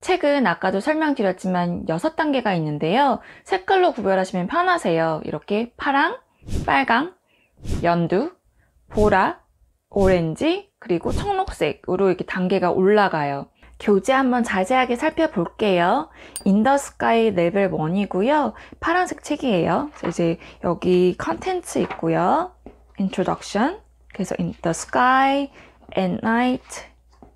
책은 아까도 설명드렸지만 6단계가 있는데요. 색깔로 구별하시면 편하세요. 이렇게 파랑, 빨강, 연두, 보라, 오렌지, 그리고 청록색으로 이렇게 단계가 올라가요. 교재 한번 자세하게 살펴볼게요. 인더스카이 레벨 1이고요. 파란색 책이에요. 이제 여기 컨텐츠 있고요. Introduction. 그래서 인더스카이, sky, at night,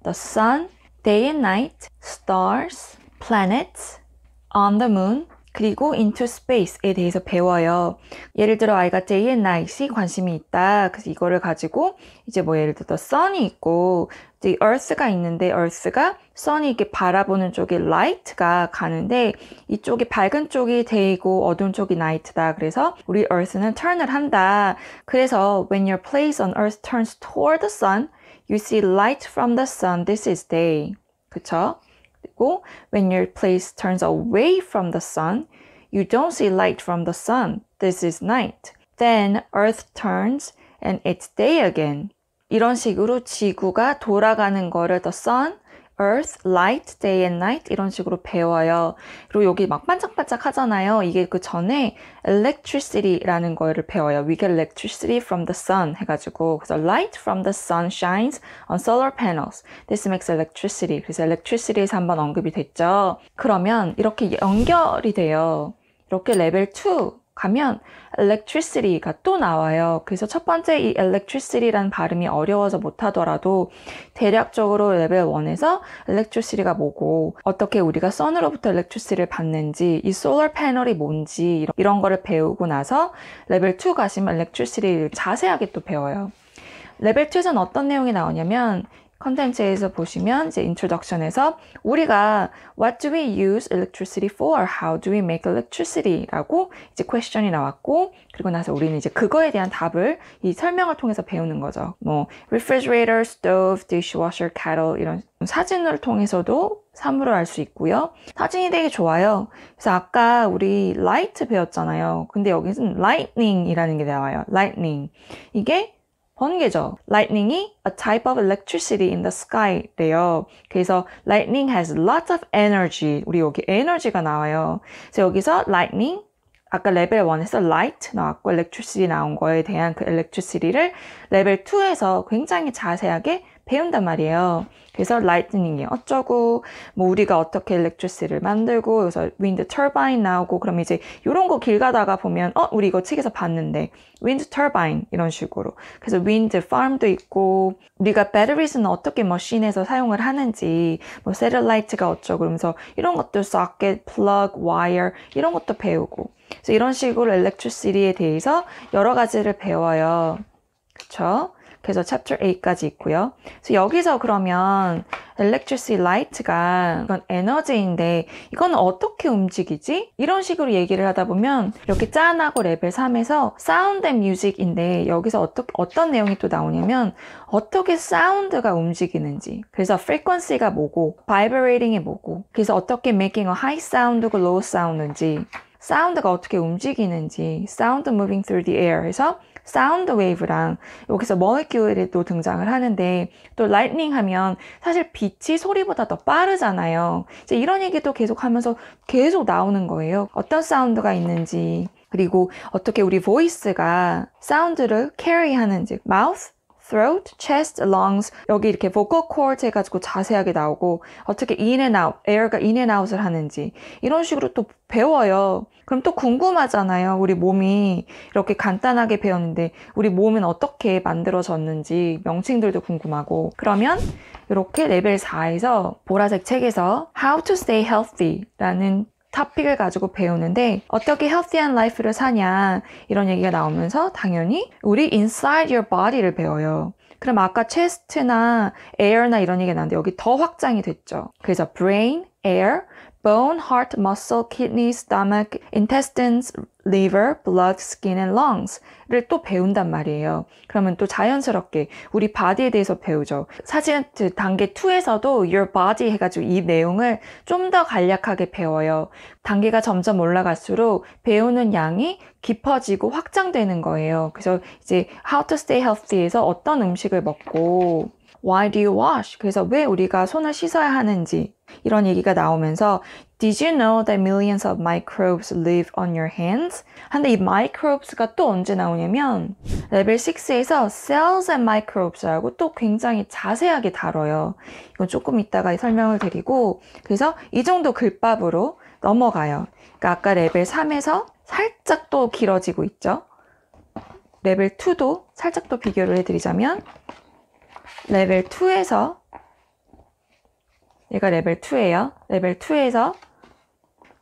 the sun, day and night, stars, planets, on the moon, 그리고 into space에 대해서 배워요. 예를 들어 아이가 day and night이 관심이 있다. 그래서 이거를 가지고 이제 뭐 예를 들어 sun이 있고 the earth가 있는데 earth가 sun이 이렇게 바라보는 쪽에 light가 가는데 이쪽이 밝은 쪽이 day고 어두운 쪽이 night다. 그래서 우리 earth는 turn을 한다. 그래서 when your place on earth turns toward the sun You see light from the sun. This is day. 그쵸? 그리고 when your place turns away from the sun, you don't see light from the sun. This is night. Then earth turns and it's day again. 이런 식으로 지구가 돌아가는 거를 the sun earth, light, day and night 이런 식으로 배워요. 그리고 여기 막 반짝반짝 하잖아요. 이게 그 전에 electricity라는 거를 배워요. We get electricity from the sun 해가지고 그래서 light from the sun shines on solar panels. This makes electricity. 그래서 electricity에서 한번 언급이 됐죠. 그러면 이렇게 연결이 돼요. 이렇게 레벨 2 가면 electricity가 또 나와요. 그래서 첫 번째 이 electricity라는 발음이 어려워서 못하더라도 대략적으로 레벨 1에서 electricity가 뭐고 어떻게 우리가 s 으로부터 electricity를 받는지 이 solar panel이 뭔지 이런 거를 배우고 나서 레벨 2 가시면 electricity를 자세하게 또 배워요. 레벨 2에서는 어떤 내용이 나오냐면 컨텐츠에서 보시면 이제 인트로덕션에서 우리가 what do we use electricity for? how do we make electricity? 라고 이제 퀘스천이 나왔고 그리고 나서 우리는 이제 그거에 대한 답을 이 설명을 통해서 배우는 거죠. 뭐 refrigerator, stove, dishwasher, kettle 이런 사진을 통해서도 사물을 알 수 있고요. 사진이 되게 좋아요. 그래서 아까 우리 light 배웠잖아요. 근데 여기는 lightning이라는 게 나와요. lightning. 이게 번개죠. Lightning이 a type of electricity in the sky래요. 그래서 lightning has lots of energy. 우리 여기 에너지가 나와요. 그래서 여기서 lightning 아까 레벨 1에서 light 나왔고 electricity 나온 거에 대한 그 electricity를 레벨 2에서 굉장히 자세하게 배운단 말이에요. 그래서 라이트닝이 어쩌고 뭐 우리가 어떻게 일렉트리시를 만들고 그래서 윈드 터바인 나오고 그럼 이제 이런 거 길 가다가 보면 어 우리 이거 책에서 봤는데 윈드 터바인 이런 식으로 그래서 윈드 팜도 있고 우리가 배터리는 어떻게 머신에서 사용을 하는지 뭐 세럴라이트가 어쩌고 그러면서 이런 것도 소켓, 플러그, 와이어 이런 것도 배우고 그래서 이런 식으로 엘렉트리시티에 대해서 여러 가지를 배워요. 그쵸? 그래서 chapter 8까지 있고요. 그래서 여기서 그러면 electricity light가 이건 에너지인데 이건 어떻게 움직이지? 이런 식으로 얘기를 하다 보면 이렇게 짠하고 레벨 3에서 sound and music인데 여기서 어떻게, 어떤 내용이 또 나오냐면 어떻게 사운드가 움직이는지 그래서 frequency가 뭐고 vibrating이 뭐고 그래서 어떻게 making a high sound고 low sound인지 사운드가 어떻게 움직이는지 사운드 moving through the air 해서 사운드 웨이브랑 여기서 molecule이 또 등장을 하는데 또 lightning 하면 사실 빛이 소리보다 더 빠르잖아요. 이제 이런 얘기도 계속 하면서 계속 나오는 거예요. 어떤 사운드가 있는지 그리고 어떻게 우리 voice가 사운드를 carry 하는지 mouth throat, chest, lungs 여기 이렇게 vocal cords 해가지고 자세하게 나오고 어떻게 in and out, air가 in and out을 하는지 이런 식으로 또 배워요. 그럼 또 궁금하잖아요. 우리 몸이 이렇게 간단하게 배웠는데 우리 몸은 어떻게 만들어졌는지 명칭들도 궁금하고 그러면 이렇게 레벨 4에서 보라색 책에서 How to Stay Healthy 라는 토픽을 가지고 배우는데 어떻게 healthy한 life를 사냐 이런 얘기가 나오면서 당연히 우리 inside your body를 배워요. 그럼 아까 chest나 air나 이런 얘기가 나왔는데 여기 더 확장이 됐죠. 그래서 brain, air, bone, heart, muscle, kidney, stomach, intestines, liver, blood, skin and lungs를 또 배운단 말이에요. 그러면 또 자연스럽게 우리 바디에 대해서 배우죠. 사진 그 단계 2에서도 your body 해가지고 이 내용을 좀 더 간략하게 배워요. 단계가 점점 올라갈수록 배우는 양이 깊어지고 확장되는 거예요. 그래서 이제 how to stay healthy에서 어떤 음식을 먹고 Why do you wash? 그래서 왜 우리가 손을 씻어야 하는지 이런 얘기가 나오면서 Did you know that millions of microbes live on your hands? 근데이 microbes가 또 언제 나오냐면 레벨 6에서 cells and microbes라고 또 굉장히 자세하게 다뤄요. 이건 조금 이따가 설명을 드리고 그래서 이 정도 글밥으로 넘어가요. 그러니까 아까 레벨 3에서 살짝 또 길어지고 있죠. 레벨 2도 살짝 또 비교를 해드리자면 레벨 2에서 얘가 레벨 2예요. 레벨 2에서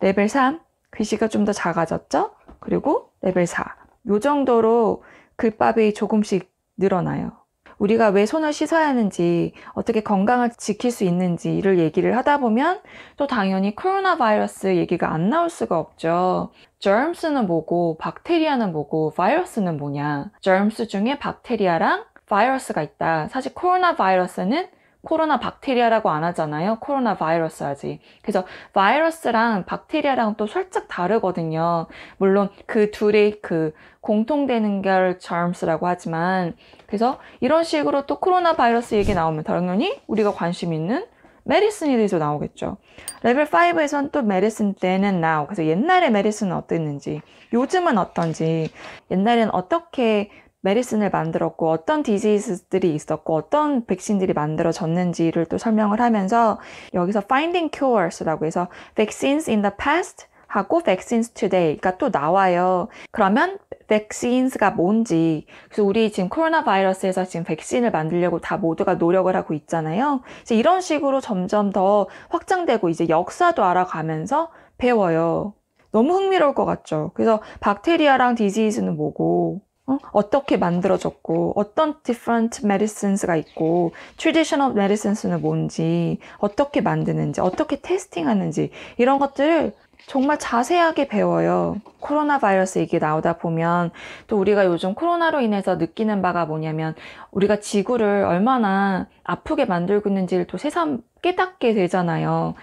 레벨 3 글씨가 좀 더 작아졌죠? 그리고 레벨 4. 요 정도로 글밥이 조금씩 늘어나요. 우리가 왜 손을 씻어야 하는지, 어떻게 건강을 지킬 수 있는지 이를 얘기를 하다 보면 또 당연히 코로나 바이러스 얘기가 안 나올 수가 없죠. germs는 뭐고, 박테리아는 뭐고, 바이러스는 뭐냐. germs 중에 박테리아랑 바이러스가 있다. 사실 코로나 바이러스는 코로나 박테리아라고 안 하잖아요. 코로나 바이러스 하지. 그래서 바이러스랑 박테리아랑 또 살짝 다르거든요. 물론 그 둘의 그 공통되는 결 germs라고 하지만 그래서 이런 식으로 또 코로나 바이러스 얘기 나오면 당연히 우리가 관심 있는 메디슨에 대해서 나오겠죠. 레벨 5에선 또 메디슨 때는 나 o w 그래서 옛날에 메디슨은 어땠는지, 요즘은 어떤지, 옛날에는 어떻게 메리슨을 만들었고 어떤 디지스들이 있었고 어떤 백신들이 만들어졌는지를 또 설명을 하면서 여기서 finding cures라고 해서 vaccines in the past 하고 vaccines today가 또 나와요. 그러면 vaccines가 뭔지 그래서 우리 지금 코로나 바이러스에서 지금 백신을 만들려고 다 모두가 노력을 하고 있잖아요. 이제 이런 식으로 점점 더 확장되고 이제 역사도 알아가면서 배워요. 너무 흥미로울 것 같죠. 그래서 박테리아랑 디지스는 뭐고 어? 떻게 만들어졌고 어떤 different medicines가 있고 traditional medicines는 뭔지 어떻게 만드는지 어떻게 테스팅하는지 이런 것들을 정말 자세하게 배워요. 코로나 바이러스 얘기 나오다 보면 또 우리가 요즘 코로나로 인해서 느끼는 바가 뭐냐면 우리가 지구를 얼마나 아프게 만들고 있는지를 또 새삼 깨닫게 되잖아요.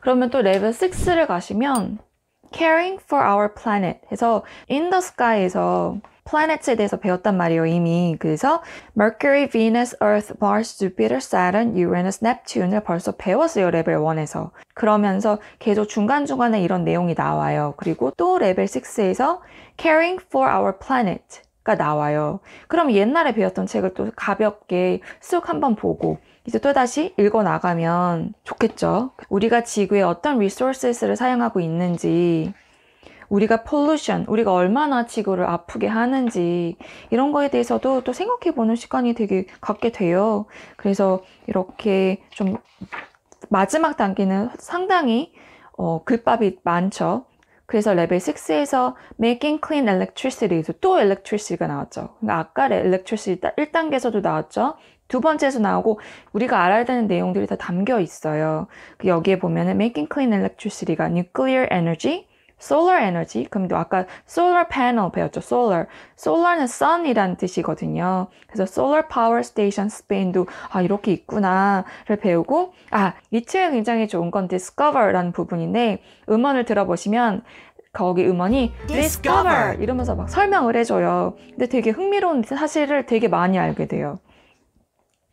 그러면 또 레벨 6를 가시면 caring for our planet 해서 in the sky에서 planets에 대해서 배웠단 말이에요, 이미. 그래서 Mercury, Venus, Earth, Mars, Jupiter, Saturn, Uranus, Neptune을 벌써 배웠어요, 레벨 1에서. 그러면서 계속 중간중간에 이런 내용이 나와요. 그리고 또 레벨 6에서 caring for our planet 가 나와요. 그럼 옛날에 배웠던 책을 또 가볍게 쑥 한번 보고 이제 또다시 읽어나가면 좋겠죠. 우리가 지구에 어떤 리소스를 사용하고 있는지, 우리가 폴루션, 우리가 얼마나 지구를 아프게 하는지 이런 거에 대해서도 또 생각해 보는 시간이 되게 갖게 돼요. 그래서 이렇게 좀 마지막 단계는 상당히 어, 글밥이 많죠. 그래서 레벨 6에서 Making Clean Electricity도 또 Electricity가 나왔죠. 그러니까 아까 Electricity 1단계에서도 나왔죠. 두 번째에서 나오고 우리가 알아야 되는 내용들이 다 담겨 있어요. 그 여기에 보면은 Making Clean Electricity가 Nuclear Energy, Solar Energy. 그럼 아까 Solar Panel 배웠죠. Solar. Solar는 s u n 이라는 뜻이거든요. 그래서 Solar Power Station Spain도 아 이렇게 있구나를 배우고 아이 책이 굉장히 좋은 건 Discover라는 부분인데 음원을 들어보시면 거기 음원이 Discover 이러면서 막 설명을 해줘요. 근데 되게 흥미로운 사실을 되게 많이 알게 돼요.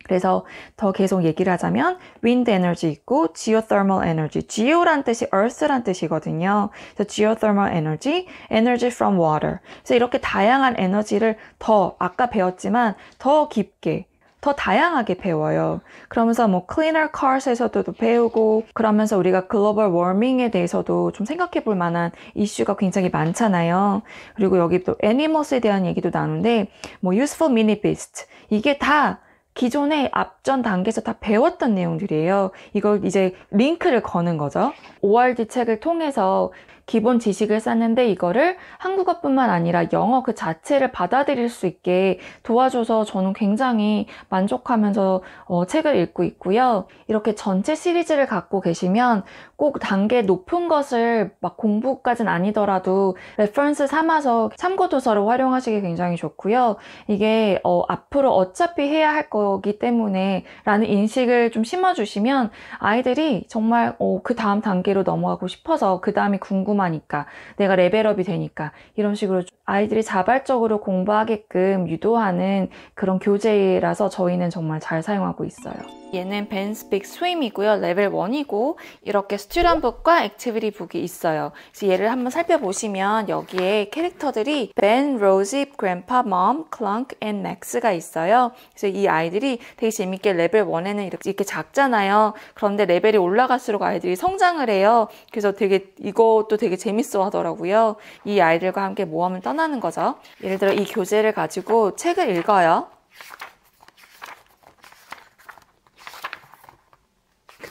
그래서 더 계속 얘기를 하자면 wind energy 있고 geothermal energy. geo란 뜻이 earth란 뜻이거든요. 그래서 geothermal energy, energy from water. 그래서 이렇게 다양한 에너지를 더 아까 배웠지만 더 깊게 더 다양하게 배워요. 그러면서 뭐 cleaner cars에서도 배우고 그러면서 우리가 글로벌 워밍에 대해서도 좀 생각해 볼 만한 이슈가 굉장히 많잖아요. 그리고 여기 또 animals에 대한 얘기도 나오는데 뭐 useful mini beast 이게 다 기존의 앞전 단계에서 다 배웠던 내용들이에요. 이걸 이제 링크를 거는 거죠. ORD 책을 통해서 기본 지식을 쌓는데 이거를 한국어뿐만 아니라 영어 그 자체를 받아들일 수 있게 도와줘서 저는 굉장히 만족하면서 어, 책을 읽고 있고요. 이렇게 전체 시리즈를 갖고 계시면 꼭 단계 높은 것을 막 공부까진 아니더라도 레퍼런스 삼아서 참고도서를 활용하시기 굉장히 좋고요. 이게 어, 앞으로 어차피 해야 할 거기 때문에 라는 인식을 좀 심어주시면 아이들이 정말 어, 그 다음 단계로 넘어가고 싶어서 그 다음이 궁금하니까 내가 레벨업이 되니까 이런 식으로 아이들이 자발적으로 공부하게끔 유도하는 그런 교재라서 저희는 정말 잘 사용하고 있어요. 얘는 벤스픽 스윕이고요. 레벨 1이고 이렇게 스튜런북과 액티비티북이 있어요. 그래서 얘를 한번 살펴보시면 여기에 캐릭터들이 벤, 로지, 그랜파, 멈, 클렁크, 앤 맥스가 있어요. 그래서 이 아이들이 되게 재밌게 레벨 1에는 이렇게, 이렇게 작잖아요. 그런데 레벨이 올라갈수록 아이들이 성장을 해요. 그래서 되게 이것도 되게 재밌어 하더라고요. 이 아이들과 함께 모험을 떠나는 거죠. 예를 들어 이 교재를 가지고 책을 읽어요.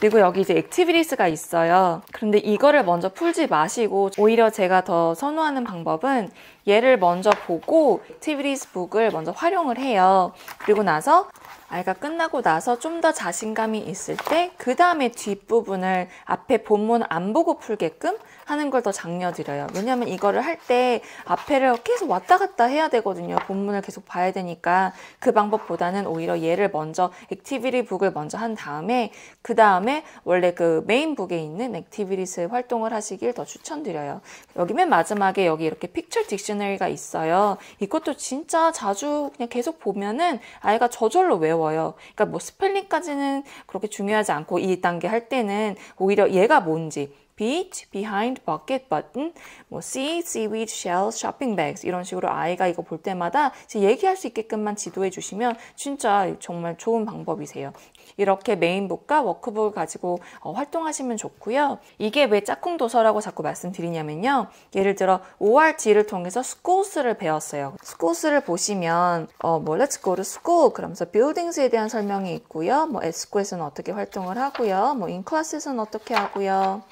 그리고 여기 이제 액티비리스가 있어요. 그런데 이거를 먼저 풀지 마시고 오히려 제가 더 선호하는 방법은 얘를 먼저 보고 액티비리스 북을 먼저 활용을 해요. 그리고 나서 아이가 끝나고 나서 좀 더 자신감이 있을 때 그 다음에 뒷부분을 앞에 본문 안 보고 풀게끔 하는 걸 더 장려드려요. 왜냐하면 이거를 할 때 앞에를 계속 왔다 갔다 해야 되거든요. 본문을 계속 봐야 되니까 그 방법보다는 오히려 얘를 먼저 액티비티 북을 먼저 한 다음에 그 다음에 원래 그 메인 북에 있는 액티비티스 활동을 하시길 더 추천드려요. 여기 맨 마지막에 여기 이렇게 픽처 딕셔너리가 있어요. 이것도 진짜 자주 그냥 계속 보면은 아이가 저절로 외워요. 그러니까 뭐 스펠링까지는 그렇게 중요하지 않고 이 단계 할 때는 오히려 얘가 뭔지 beach, behind, bucket, button, 뭐 seed, seaweed, shells, shopping bags 이런 식으로 아이가 이거 볼 때마다 얘기할 수 있게끔만 지도해 주시면 진짜 정말 좋은 방법이세요. 이렇게 메인북과 워크북을 가지고 어, 활동하시면 좋고요. 이게 왜 짝꿍 도서라고 자꾸 말씀드리냐면요. 예를 들어 ORG를 통해서 스코스를 배웠어요. 스코스를 보시면 어, 뭐 Let's go to school 그러면서 buildings에 대한 설명이 있고요. 뭐 at school에서는 어떻게 활동을 하고요. 뭐 in class에서는 어떻게 하고요.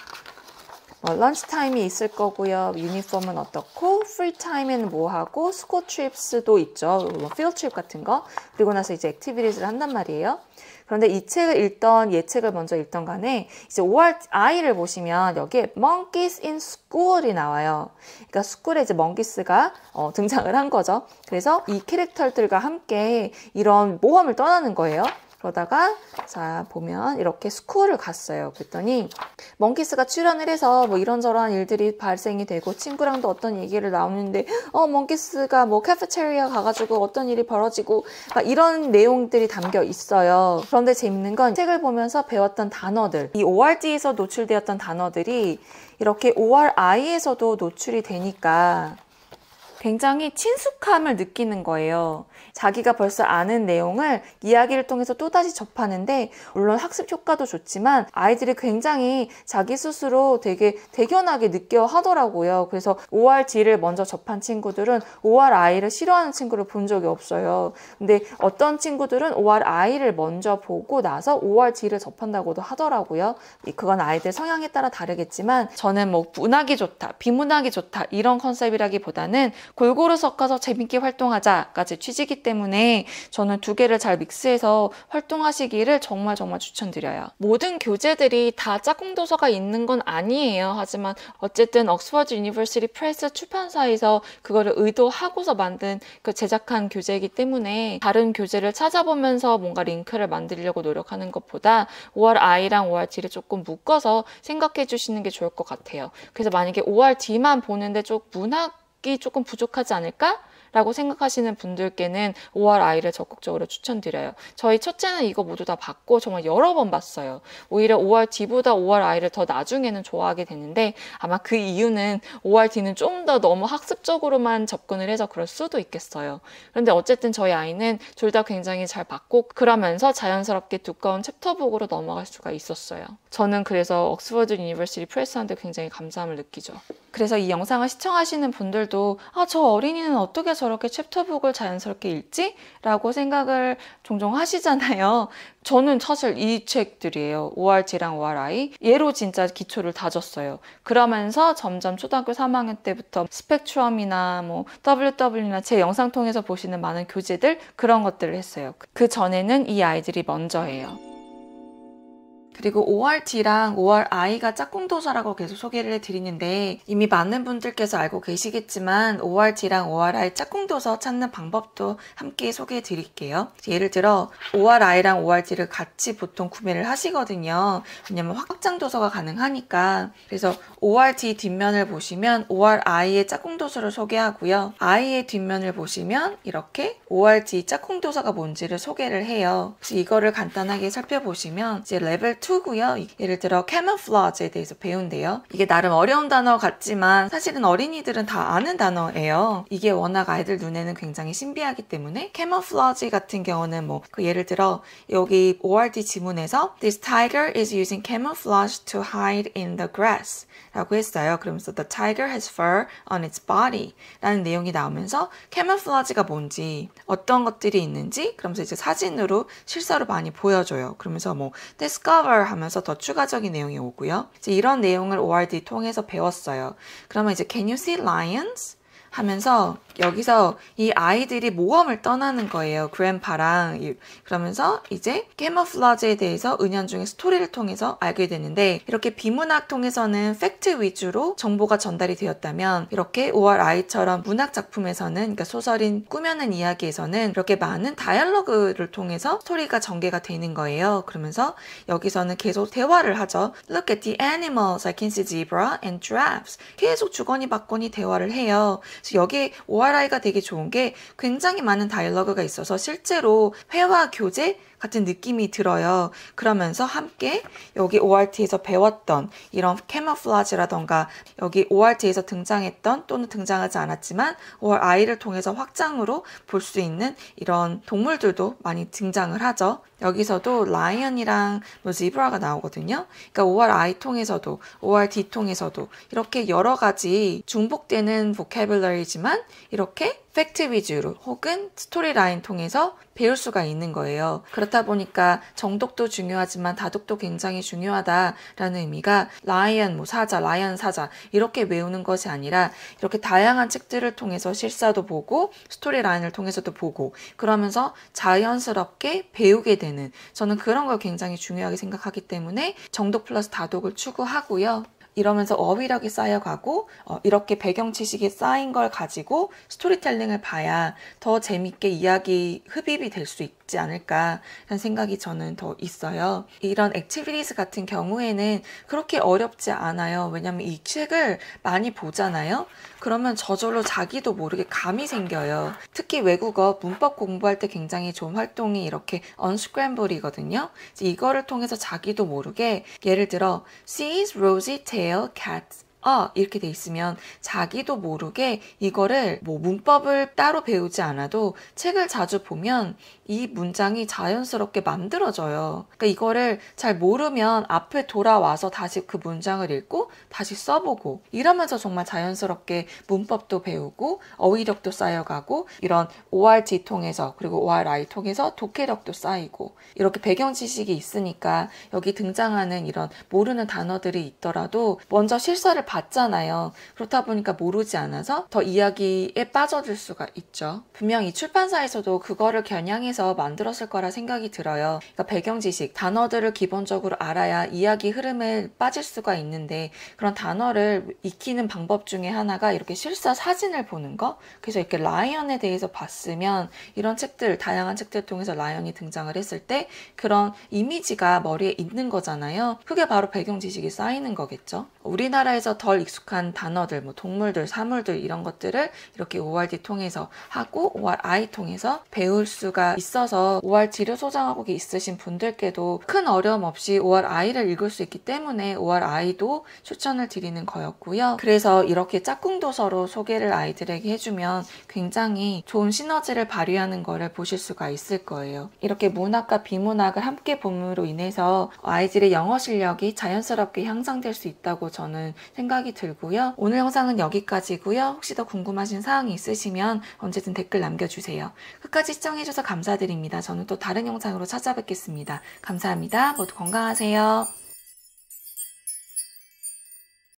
어, 런치 타임이 있을 거고요. 유니폼은 어떻고, 프리 타임에는 뭐 하고, 스코 트립스도 있죠. 뭐 필드 트립 같은 거. 그리고 나서 이제 액티비티를 한단 말이에요. 그런데 이 책을 읽던 예책을 먼저 읽던 간에 이제 5월 아이를 보시면 여기에 monkeys in school이 나와요. 그러니까 스쿨에 이제 monkeys가 어, 등장을 한 거죠. 그래서 이 캐릭터들과 함께 이런 모험을 떠나는 거예요. 그러다가 자 보면 이렇게 스쿨을 갔어요. 그랬더니 몽키스가 출연을 해서 뭐 이런저런 일들이 발생이 되고 친구랑도 어떤 얘기를 나오는데 어몽키스가뭐 카페테리아 가가지고 어떤 일이 벌어지고 막 이런 내용들이 담겨 있어요. 그런데 재밌는 건 책을 보면서 배웠던 단어들 이 ORD에서 노출되었던 단어들이 이렇게 ORI에서도 노출이 되니까 굉장히 친숙함을 느끼는 거예요. 자기가 벌써 아는 내용을 이야기를 통해서 또다시 접하는데 물론 학습 효과도 좋지만 아이들이 굉장히 자기 스스로 되게 대견하게 느껴 하더라고요. 그래서 ORD를 먼저 접한 친구들은 ORI를 싫어하는 친구를 본 적이 없어요. 근데 어떤 친구들은 ORI를 먼저 보고 나서 ORD를 접한다고도 하더라고요. 그건 아이들 성향에 따라 다르겠지만 저는 뭐 문학이 좋다, 비문학이 좋다 이런 컨셉이라기보다는 골고루 섞어서 재밌게 활동하자까지 취직이 때문에 저는 두 개를 잘 믹스해서 활동하시기를 정말 정말 추천드려요. 모든 교재들이 다 짝꿍 도서가 있는 건 아니에요. 하지만 어쨌든 옥스퍼드 유니버시티 프레스 출판사에서 그거를 의도하고서 만든 그 제작한 교재이기 때문에 다른 교재를 찾아보면서 뭔가 링크를 만들려고 노력하는 것보다 o r I랑 o r t 를 조금 묶어서 생각해 주시는 게 좋을 것 같아요. 그래서 만약에 o r t 만 보는데 좀 문학 이 조금 부족하지 않을까? 라고 생각하시는 분들께는 o 아이를 적극적으로 추천드려요. 저희 첫째는 이거 모두 다 봤고 정말 여러 번 봤어요. 오히려 ORD보다 o 아이를더 나중에는 좋아하게 되는데 아마 그 이유는 ORD는 좀 더 너무 학습적으로만 접근을 해서 그럴 수도 있겠어요. 그런데 어쨌든 저희 아이는 둘 다 굉장히 잘 봤고 그러면서 자연스럽게 두꺼운 챕터북으로 넘어갈 수가 있었어요. 저는 그래서 옥스퍼드 유니버시티 프레스한테 굉장히 감사함을 느끼죠. 그래서 이 영상을 시청하시는 분들도 아, 저 어린이는 어떻게 저렇게 챕터북을 자연스럽게 읽지? 라고 생각을 종종 하시잖아요. 저는 사실 이 책들이에요. ORG랑 ORI. 얘로 진짜 기초를 다졌어요. 그러면서 점점 초등학교 3학년 때부터 스펙트럼이나 뭐 WW나 제 영상 통해서 보시는 많은 교재들 그런 것들을 했어요. 그 전에는 이 아이들이 먼저 예요 그리고 ORT랑 ORI가 짝꿍 도서라고 계속 소개를 해드리는데 이미 많은 분들께서 알고 계시겠지만 ORT랑 ORI 짝꿍 도서 찾는 방법도 함께 소개해 드릴게요. 예를 들어 ORI랑 ORT를 같이 보통 구매를 하시거든요. 왜냐면 확장 도서가 가능하니까. 그래서 ORT 뒷면을 보시면 ORI의 짝꿍 도서를 소개하고요. I의 뒷면을 보시면 이렇게 ORT 짝꿍 도서가 뭔지를 소개를 해요. 그래서 이거를 간단하게 살펴보시면 이제 레벨 2 2고요. 예를 들어 camouflage에 대해서 배운대요 이게 나름 어려운 단어 같지만 사실은 어린이들은 다 아는 단어예요. 이게 워낙 아이들 눈에는 굉장히 신비하기 때문에 camouflage 같은 경우는 뭐 그 예를 들어 여기 ORD 지문에서 This tiger is using camouflage to hide in the grass 라고 했어요. 그러면서 The tiger has fur on its body 라는 내용이 나오면서 camouflage가 뭔지 어떤 것들이 있는지 그러면서 이제 사진으로 실사로 많이 보여줘요. 그러면서 뭐 discover more 하면서 더 추가적인 내용이 오고요. 이제 이런 내용을 ORD 통해서 배웠어요. 그러면 이제 can you see lions? 하면서 여기서 이 아이들이 모험을 떠나는 거예요. 그랜파랑 그러면서 이제 캐머플라즈에 대해서 은연중에 스토리를 통해서 알게 되는데 이렇게 비문학 통해서는 팩트 위주로 정보가 전달이 되었다면 이렇게 5월 아이처럼 문학 작품에서는 그러니까 소설인 꾸며낸 이야기에서는 이렇게 많은 다이얼로그를 통해서 스토리가 전개가 되는 거예요. 그러면서 여기서는 계속 대화를 하죠. Look at the animals. I can see zebra and giraffes. 계속 주거니 받거니 대화를 해요. 그래서 여기 ORI가 되게 좋은 게 굉장히 많은 다이얼로그가 있어서 실제로 회화 교재 같은 느낌이 들어요. 그러면서 함께 여기 ORT에서 배웠던 이런 캐머플라즈라던가 여기 ORT에서 등장했던 또는 등장하지 않았지만 ORI를 통해서 확장으로 볼 수 있는 이런 동물들도 많이 등장을 하죠. 여기서도 라이언이랑 뭐 지브라가 나오거든요. 그러니까 ORI 통해서도 ORD 통해서도 이렇게 여러 가지 중복되는 보케블러리지만 이렇게 팩트 위주로 혹은 스토리라인 통해서 배울 수가 있는 거예요. 그렇다 보니까 정독도 중요하지만 다독도 굉장히 중요하다라는 의미가 라이언 뭐 사자, 라이언 사자 이렇게 외우는 것이 아니라 이렇게 다양한 책들을 통해서 실사도 보고 스토리라인을 통해서도 보고 그러면서 자연스럽게 배우게 되는 저는 그런 걸 굉장히 중요하게 생각하기 때문에 정독 플러스 다독을 추구하고요. 이러면서 어휘력이 쌓여가고 어, 이렇게 배경 지식이 쌓인 걸 가지고 스토리텔링을 봐야 더 재밌게 이야기 흡입이 될 수 있고 있지 않을까 하는 생각이 저는 더 있어요. 이런 액티비티스 같은 경우에는 그렇게 어렵지 않아요. 왜냐면 이 책을 많이 보잖아요. 그러면 저절로 자기도 모르게 감이 생겨요. 특히 외국어 문법 공부할 때 굉장히 좋은 활동이 이렇게 언스크램블이거든요. 이거를 통해서 자기도 모르게 예를 들어 sees rosy tail cats 아 이렇게 돼 있으면 자기도 모르게 이거를 뭐 문법을 따로 배우지 않아도 책을 자주 보면 이 문장이 자연스럽게 만들어져요. 그러니까 이거를 잘 모르면 앞에 돌아와서 다시 그 문장을 읽고 다시 써보고 이러면서 정말 자연스럽게 문법도 배우고 어휘력도 쌓여가고 이런 ORG 통해서 그리고 ORI 통해서 독해력도 쌓이고 이렇게 배경 지식이 있으니까 여기 등장하는 이런 모르는 단어들이 있더라도 먼저 실사를 봤잖아요. 그렇다 보니까 모르지 않아서 더 이야기에 빠져들 수가 있죠. 분명 이 출판사에서도 그거를 겨냥해서 만들었을 거라 생각이 들어요. 그러니까 배경 지식, 단어들을 기본적으로 알아야 이야기 흐름을 빠질 수가 있는데 그런 단어를 익히는 방법 중에 하나가 이렇게 실사 사진을 보는 거. 그래서 이렇게 라이언에 대해서 봤으면 이런 책들, 다양한 책들을 통해서 라이언이 등장을 했을 때 그런 이미지가 머리에 있는 거잖아요. 그게 바로 배경 지식이 쌓이는 거겠죠. 우리나라에서 덜 익숙한 단어들, 뭐 동물들, 사물들 이런 것들을 이렇게 ORD 통해서 하고 ORI 통해서 배울 수가 있어서 o r 지를 소장하고 있으신 분들께도 큰 어려움 없이 ORI를 읽을 수 있기 때문에 ORI도 추천을 드리는 거였고요. 그래서 이렇게 짝꿍 도서로 소개를 아이들에게 해주면 굉장히 좋은 시너지를 발휘하는 거를 보실 수가 있을 거예요. 이렇게 문학과 비문학을 함께 봄으로 인해서 아이들의 영어 실력이 자연스럽게 향상될 수 있다고 저는 생각합니다. 생각이 들고요. 오늘 영상은 여기까지고요. 혹시 더 궁금하신 사항이 있으시면 언제든 댓글 남겨주세요. 끝까지 시청해주셔서 감사드립니다. 저는 또 다른 영상으로 찾아뵙겠습니다. 감사합니다. 모두 건강하세요.